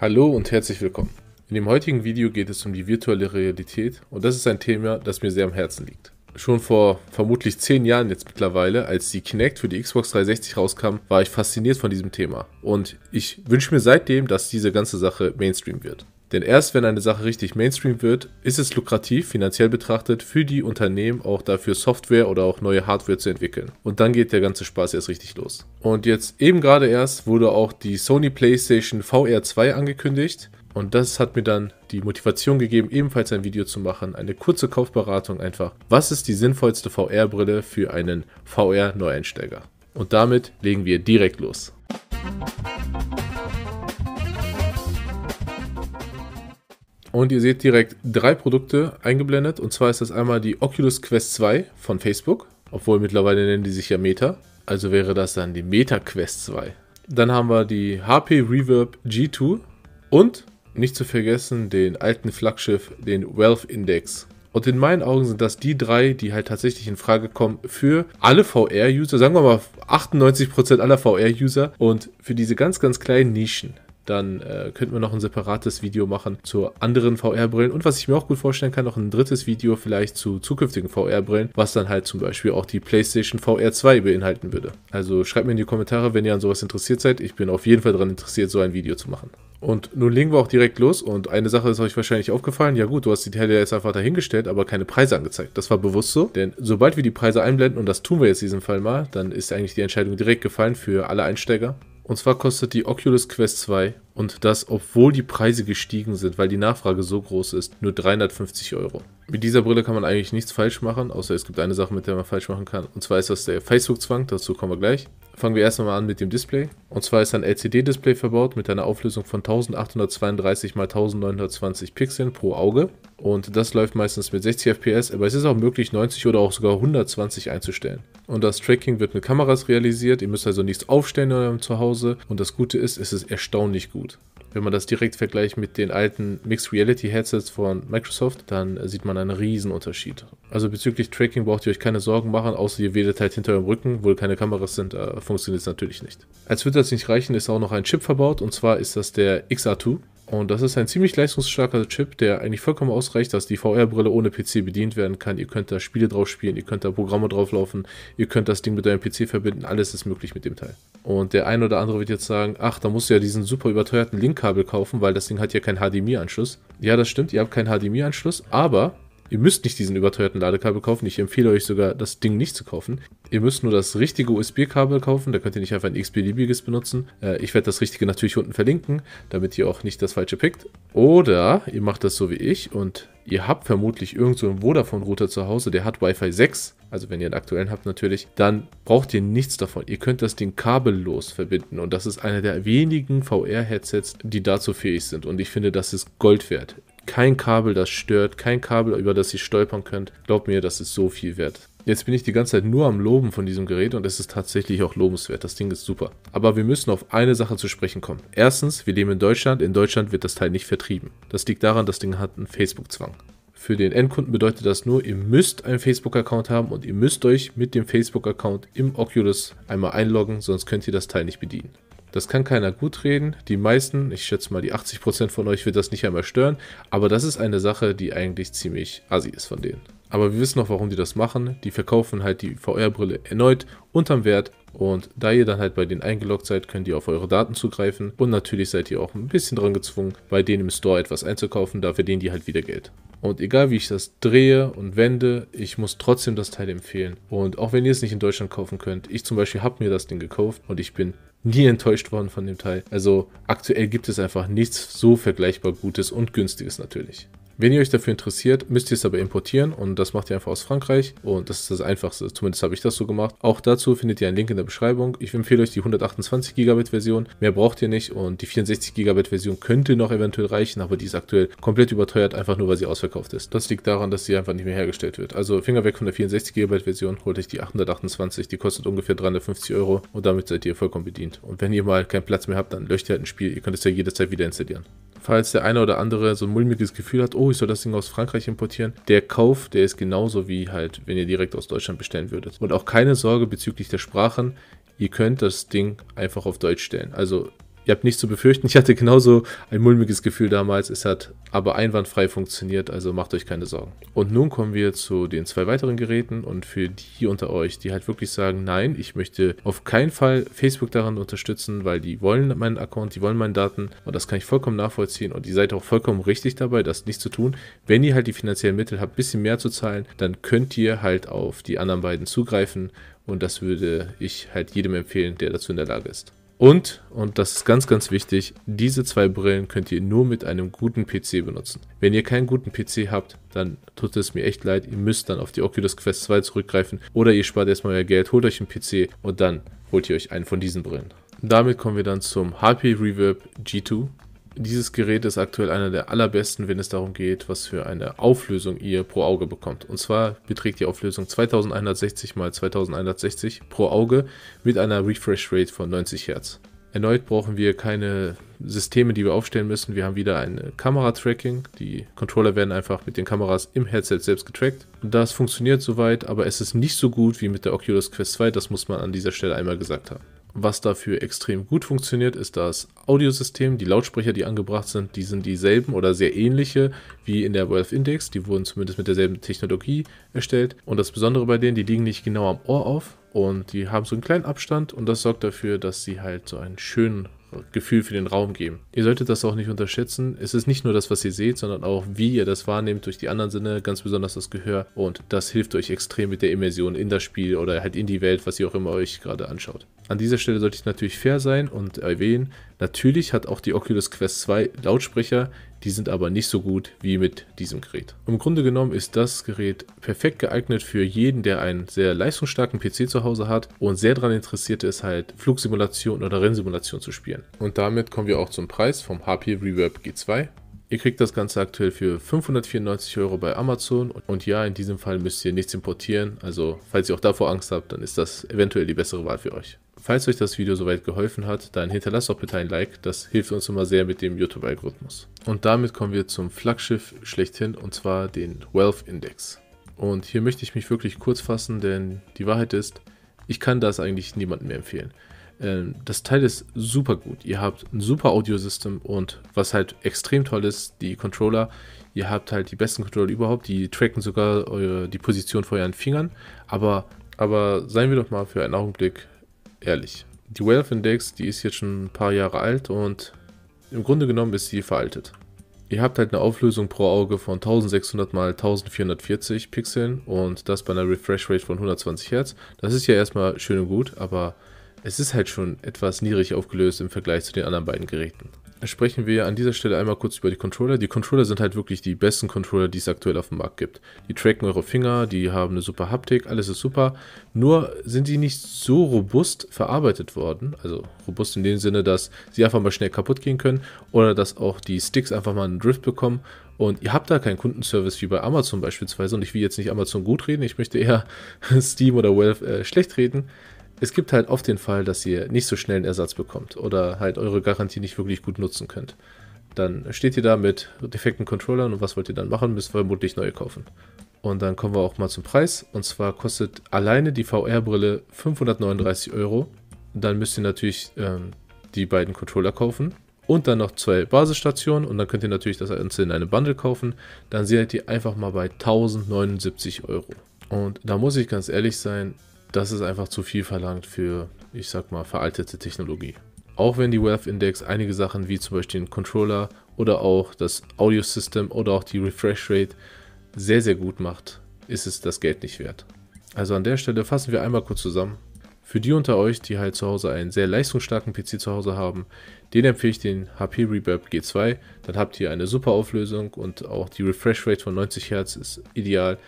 Hallo und herzlich willkommen. In dem heutigen Video geht es um die virtuelle Realität und das ist ein Thema, das mir sehr am Herzen liegt. Schon vor vermutlich 10 Jahren jetzt mittlerweile, als die Kinect für die Xbox 360 rauskam, war ich fasziniert von diesem Thema und ich wünsche mir seitdem, dass diese ganze Sache Mainstream wird. Denn erst wenn eine Sache richtig Mainstream wird, ist es lukrativ, finanziell betrachtet, für die Unternehmen auch dafür Software oder auch neue Hardware zu entwickeln. Und dann geht der ganze Spaß erst richtig los. Und jetzt eben gerade erst wurde auch die Sony PlayStation VR 2 angekündigt. Und das hat mir dann die Motivation gegeben, ebenfalls ein Video zu machen. Eine kurze Kaufberatung einfach. Was ist die sinnvollste VR-Brille für einen VR-Neueinsteiger? Und damit legen wir direkt los. Musik Und ihr seht direkt drei Produkte eingeblendet. Und zwar ist das einmal die Oculus Quest 2 von Facebook. Obwohl mittlerweile nennen die sich ja Meta. Also wäre das dann die Meta Quest 2. Dann haben wir die HP Reverb G2 und nicht zu vergessen den alten Flaggschiff, den Wealth Index. Und in meinen Augen sind das die drei, die halt tatsächlich in Frage kommen für alle VR-User, sagen wir mal 98% aller VR-User und für diese ganz, ganz kleinen Nischen dann äh, könnten wir noch ein separates Video machen zu anderen VR-Brillen und was ich mir auch gut vorstellen kann, noch ein drittes Video vielleicht zu zukünftigen VR-Brillen, was dann halt zum Beispiel auch die PlayStation VR 2 beinhalten würde. Also schreibt mir in die Kommentare, wenn ihr an sowas interessiert seid. Ich bin auf jeden Fall daran interessiert, so ein Video zu machen. Und nun legen wir auch direkt los und eine Sache ist euch wahrscheinlich aufgefallen. Ja gut, du hast die Teile jetzt einfach dahingestellt, aber keine Preise angezeigt. Das war bewusst so, denn sobald wir die Preise einblenden, und das tun wir jetzt in diesem Fall mal, dann ist eigentlich die Entscheidung direkt gefallen für alle Einsteiger. Und zwar kostet die Oculus Quest 2 und das, obwohl die Preise gestiegen sind, weil die Nachfrage so groß ist, nur 350 Euro. Mit dieser Brille kann man eigentlich nichts falsch machen, außer es gibt eine Sache, mit der man falsch machen kann. Und zwar ist das der Facebook-Zwang, dazu kommen wir gleich. Fangen wir erstmal an mit dem Display. Und zwar ist ein LCD-Display verbaut mit einer Auflösung von 1832 x 1920 Pixeln pro Auge. Und das läuft meistens mit 60 FPS, aber es ist auch möglich 90 oder auch sogar 120 einzustellen. Und das Tracking wird mit Kameras realisiert, ihr müsst also nichts aufstellen in eurem Zuhause. Und das Gute ist, es ist erstaunlich gut. Wenn man das direkt vergleicht mit den alten Mixed Reality Headsets von Microsoft, dann sieht man einen riesen Unterschied. Also bezüglich Tracking braucht ihr euch keine Sorgen machen, außer ihr wählt halt hinter eurem Rücken, wo keine Kameras sind, äh, funktioniert es natürlich nicht. Als würde das nicht reichen, ist auch noch ein Chip verbaut und zwar ist das der XR2. Und das ist ein ziemlich leistungsstarker Chip, der eigentlich vollkommen ausreicht, dass die VR-Brille ohne PC bedient werden kann. Ihr könnt da Spiele drauf spielen, ihr könnt da Programme drauf laufen, ihr könnt das Ding mit eurem PC verbinden, alles ist möglich mit dem Teil. Und der ein oder andere wird jetzt sagen, ach, da musst du ja diesen super überteuerten Linkkabel kaufen, weil das Ding hat ja keinen HDMI-Anschluss. Ja, das stimmt, ihr habt keinen HDMI-Anschluss, aber Ihr müsst nicht diesen überteuerten Ladekabel kaufen. Ich empfehle euch sogar, das Ding nicht zu kaufen. Ihr müsst nur das richtige USB-Kabel kaufen. Da könnt ihr nicht einfach ein x-beliebiges benutzen. Äh, ich werde das richtige natürlich unten verlinken, damit ihr auch nicht das falsche pickt. Oder ihr macht das so wie ich und ihr habt vermutlich irgend so einen Vodafone-Router zu Hause, der hat Wi-Fi 6, also wenn ihr einen aktuellen habt natürlich, dann braucht ihr nichts davon. Ihr könnt das Ding kabellos verbinden und das ist einer der wenigen VR-Headsets, die dazu fähig sind und ich finde, das ist Gold wert. Kein Kabel, das stört, kein Kabel, über das ihr stolpern könnt. Glaubt mir, das ist so viel wert. Jetzt bin ich die ganze Zeit nur am Loben von diesem Gerät und es ist tatsächlich auch lobenswert. Das Ding ist super. Aber wir müssen auf eine Sache zu sprechen kommen. Erstens, wir leben in Deutschland. In Deutschland wird das Teil nicht vertrieben. Das liegt daran, das Ding hat einen Facebook-Zwang. Für den Endkunden bedeutet das nur, ihr müsst einen Facebook-Account haben und ihr müsst euch mit dem Facebook-Account im Oculus einmal einloggen, sonst könnt ihr das Teil nicht bedienen. Das kann keiner gut reden. Die meisten, ich schätze mal, die 80% von euch wird das nicht einmal stören. Aber das ist eine Sache, die eigentlich ziemlich assi ist von denen. Aber wir wissen noch, warum die das machen. Die verkaufen halt die VR-Brille erneut unterm Wert. Und da ihr dann halt bei denen eingeloggt seid, könnt ihr auf eure Daten zugreifen. Und natürlich seid ihr auch ein bisschen dran gezwungen, bei denen im Store etwas einzukaufen. Da verdienen die halt wieder Geld. Und egal wie ich das drehe und wende, ich muss trotzdem das Teil empfehlen. Und auch wenn ihr es nicht in Deutschland kaufen könnt, ich zum Beispiel habe mir das Ding gekauft und ich bin nie enttäuscht worden von dem Teil. Also aktuell gibt es einfach nichts so vergleichbar Gutes und Günstiges natürlich. Wenn ihr euch dafür interessiert, müsst ihr es aber importieren und das macht ihr einfach aus Frankreich und das ist das Einfachste. Zumindest habe ich das so gemacht. Auch dazu findet ihr einen Link in der Beschreibung. Ich empfehle euch die 128 GB Version. Mehr braucht ihr nicht und die 64 GB Version könnte noch eventuell reichen, aber die ist aktuell komplett überteuert, einfach nur weil sie ausverkauft ist. Das liegt daran, dass sie einfach nicht mehr hergestellt wird. Also Finger weg von der 64 GB Version, holt euch die 828, die kostet ungefähr 350 Euro und damit seid ihr vollkommen bedient. Und wenn ihr mal keinen Platz mehr habt, dann löscht ihr halt ein Spiel. Ihr könnt es ja jederzeit wieder installieren falls der eine oder andere so ein mulmiges Gefühl hat, oh, ich soll das Ding aus Frankreich importieren, der Kauf, der ist genauso wie halt, wenn ihr direkt aus Deutschland bestellen würdet. Und auch keine Sorge bezüglich der Sprachen, ihr könnt das Ding einfach auf Deutsch stellen. Also Ihr habt nichts zu befürchten. Ich hatte genauso ein mulmiges Gefühl damals. Es hat aber einwandfrei funktioniert, also macht euch keine Sorgen. Und nun kommen wir zu den zwei weiteren Geräten und für die unter euch, die halt wirklich sagen, nein, ich möchte auf keinen Fall Facebook daran unterstützen, weil die wollen meinen Account, die wollen meine Daten und das kann ich vollkommen nachvollziehen und ihr seid auch vollkommen richtig dabei, das nicht zu tun. Wenn ihr halt die finanziellen Mittel habt, ein bisschen mehr zu zahlen, dann könnt ihr halt auf die anderen beiden zugreifen und das würde ich halt jedem empfehlen, der dazu in der Lage ist. Und, und das ist ganz, ganz wichtig, diese zwei Brillen könnt ihr nur mit einem guten PC benutzen. Wenn ihr keinen guten PC habt, dann tut es mir echt leid, ihr müsst dann auf die Oculus Quest 2 zurückgreifen oder ihr spart erstmal euer Geld, holt euch einen PC und dann holt ihr euch einen von diesen Brillen. Damit kommen wir dann zum HP Reverb G2 dieses Gerät ist aktuell einer der allerbesten, wenn es darum geht, was für eine Auflösung ihr pro Auge bekommt. Und zwar beträgt die Auflösung 2160 x 2160 pro Auge mit einer Refresh Rate von 90 Hertz. Erneut brauchen wir keine Systeme, die wir aufstellen müssen. Wir haben wieder ein Kameratracking. Die Controller werden einfach mit den Kameras im Headset selbst getrackt. das funktioniert soweit, aber es ist nicht so gut wie mit der Oculus Quest 2. Das muss man an dieser Stelle einmal gesagt haben. Was dafür extrem gut funktioniert, ist das Audiosystem. Die Lautsprecher, die angebracht sind, die sind dieselben oder sehr ähnliche wie in der Valve Index. Die wurden zumindest mit derselben Technologie erstellt. Und das Besondere bei denen, die liegen nicht genau am Ohr auf und die haben so einen kleinen Abstand und das sorgt dafür, dass sie halt so einen schönen Gefühl für den Raum geben. Ihr solltet das auch nicht unterschätzen. Es ist nicht nur das, was ihr seht, sondern auch, wie ihr das wahrnehmt durch die anderen Sinne, ganz besonders das Gehör. Und das hilft euch extrem mit der Immersion in das Spiel oder halt in die Welt, was ihr auch immer euch gerade anschaut. An dieser Stelle sollte ich natürlich fair sein und erwähnen, natürlich hat auch die Oculus Quest 2 Lautsprecher, die sind aber nicht so gut wie mit diesem Gerät. Im Grunde genommen ist das Gerät perfekt geeignet für jeden, der einen sehr leistungsstarken PC zu Hause hat und sehr daran interessiert ist, halt Flugsimulation oder Rennsimulation zu spielen. Und damit kommen wir auch zum Preis vom HP Reverb G2. Ihr kriegt das Ganze aktuell für 594 Euro bei Amazon und ja, in diesem Fall müsst ihr nichts importieren, also falls ihr auch davor Angst habt, dann ist das eventuell die bessere Wahl für euch. Falls euch das Video soweit geholfen hat, dann hinterlasst doch bitte ein Like, das hilft uns immer sehr mit dem YouTube-Algorithmus. Und damit kommen wir zum Flaggschiff schlechthin und zwar den Wealth Index. Und hier möchte ich mich wirklich kurz fassen, denn die Wahrheit ist, ich kann das eigentlich niemandem mehr empfehlen. Ähm, das Teil ist super gut. Ihr habt ein super Audio-System und was halt extrem toll ist, die Controller. Ihr habt halt die besten Controller überhaupt. Die tracken sogar eure, äh, die Position vor euren Fingern. Aber, aber seien wir doch mal für einen Augenblick ehrlich. Die Wealth Index, die ist jetzt schon ein paar Jahre alt und im Grunde genommen ist sie veraltet. Ihr habt halt eine Auflösung pro Auge von 1600 x 1440 Pixeln und das bei einer Refresh Rate von 120 Hz. Das ist ja erstmal schön und gut, aber es ist halt schon etwas niedrig aufgelöst im Vergleich zu den anderen beiden Geräten. Sprechen wir an dieser Stelle einmal kurz über die Controller. Die Controller sind halt wirklich die besten Controller, die es aktuell auf dem Markt gibt. Die tracken eure Finger, die haben eine super Haptik, alles ist super. Nur sind die nicht so robust verarbeitet worden. Also robust in dem Sinne, dass sie einfach mal schnell kaputt gehen können oder dass auch die Sticks einfach mal einen Drift bekommen und ihr habt da keinen Kundenservice wie bei Amazon beispielsweise. Und ich will jetzt nicht Amazon gut reden, ich möchte eher Steam oder Valve äh, schlecht reden es gibt halt oft den Fall, dass ihr nicht so schnell einen Ersatz bekommt oder halt eure Garantie nicht wirklich gut nutzen könnt. Dann steht ihr da mit defekten Controllern und was wollt ihr dann machen? Müsst vermutlich neue kaufen. Und dann kommen wir auch mal zum Preis. Und zwar kostet alleine die VR-Brille 539 Euro. Dann müsst ihr natürlich ähm, die beiden Controller kaufen und dann noch zwei Basisstationen und dann könnt ihr natürlich das Ganze in einem Bundle kaufen. Dann seid ihr einfach mal bei 1079 Euro. Und da muss ich ganz ehrlich sein, das ist einfach zu viel verlangt für, ich sag mal, veraltete Technologie. Auch wenn die Wealth Index einige Sachen wie zum Beispiel den Controller oder auch das Audio System oder auch die Refresh Rate sehr, sehr gut macht, ist es das Geld nicht wert. Also an der Stelle fassen wir einmal kurz zusammen. Für die unter euch, die halt zu Hause einen sehr leistungsstarken PC zu Hause haben, den empfehle ich den HP Reverb G2. Dann habt ihr eine super Auflösung und auch die Refresh Rate von 90 Hz ist ideal.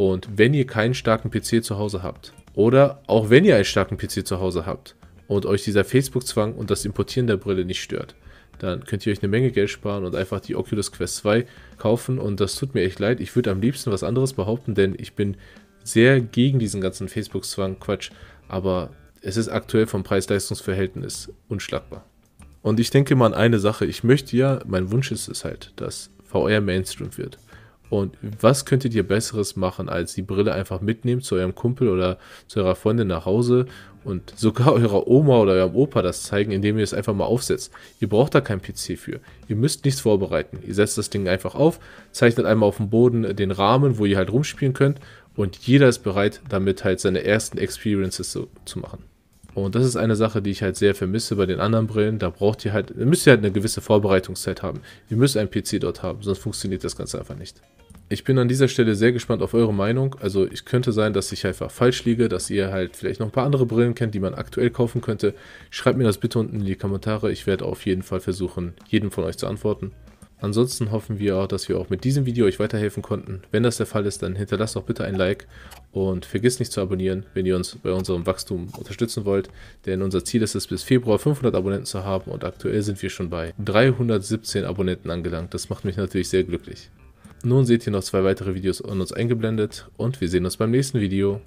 Und wenn ihr keinen starken PC zu Hause habt, oder auch wenn ihr einen starken PC zu Hause habt und euch dieser Facebook-Zwang und das Importieren der Brille nicht stört, dann könnt ihr euch eine Menge Geld sparen und einfach die Oculus Quest 2 kaufen. Und das tut mir echt leid. Ich würde am liebsten was anderes behaupten, denn ich bin sehr gegen diesen ganzen Facebook-Zwang, Quatsch. Aber es ist aktuell vom Preis-Leistungs-Verhältnis unschlagbar. Und ich denke mal an eine Sache. Ich möchte ja, mein Wunsch ist es halt, dass VR Mainstream wird. Und was könntet ihr Besseres machen, als die Brille einfach mitnehmen zu eurem Kumpel oder zu eurer Freundin nach Hause und sogar eurer Oma oder eurem Opa das zeigen, indem ihr es einfach mal aufsetzt? Ihr braucht da kein PC für. Ihr müsst nichts vorbereiten. Ihr setzt das Ding einfach auf, zeichnet einmal auf dem Boden den Rahmen, wo ihr halt rumspielen könnt und jeder ist bereit, damit halt seine ersten Experiences so zu machen. Und das ist eine Sache, die ich halt sehr vermisse bei den anderen Brillen. Da braucht ihr halt, müsst ihr halt eine gewisse Vorbereitungszeit haben. Ihr müsst einen PC dort haben, sonst funktioniert das Ganze einfach nicht. Ich bin an dieser Stelle sehr gespannt auf eure Meinung. Also ich könnte sein, dass ich einfach falsch liege, dass ihr halt vielleicht noch ein paar andere Brillen kennt, die man aktuell kaufen könnte. Schreibt mir das bitte unten in die Kommentare. Ich werde auf jeden Fall versuchen, jedem von euch zu antworten. Ansonsten hoffen wir, dass wir auch mit diesem Video euch weiterhelfen konnten. Wenn das der Fall ist, dann hinterlasst doch bitte ein Like und vergisst nicht zu abonnieren, wenn ihr uns bei unserem Wachstum unterstützen wollt, denn unser Ziel ist es, bis Februar 500 Abonnenten zu haben und aktuell sind wir schon bei 317 Abonnenten angelangt. Das macht mich natürlich sehr glücklich. Nun seht ihr noch zwei weitere Videos an uns eingeblendet und wir sehen uns beim nächsten Video.